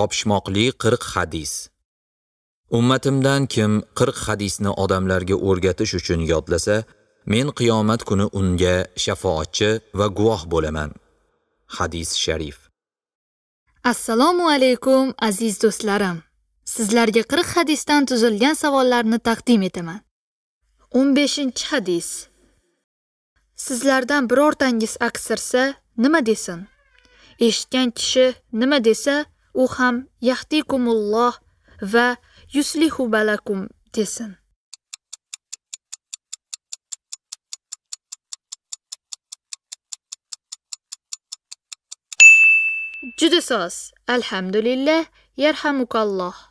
Topishmoqli 40 hadis. Ummatimdan kim 40 hadisni odamlarga o'rgatish uchun yodlasa, men qiyomat kuni unga shafoatchi va guvoh bo'laman. Hadis sharif. Assalomu alaykum aziz do'stlarim. Sizlarga 40 hadisdan tuzilgan savollarni taqdim etaman. 15-hadis. Sizlardan birortangiz aksirsa, nima desin? Eshitgan kishi nima desa, u ham yahdikumulloh va yuslihu balakum desin juda soz alhamdulillah yarhamukalloh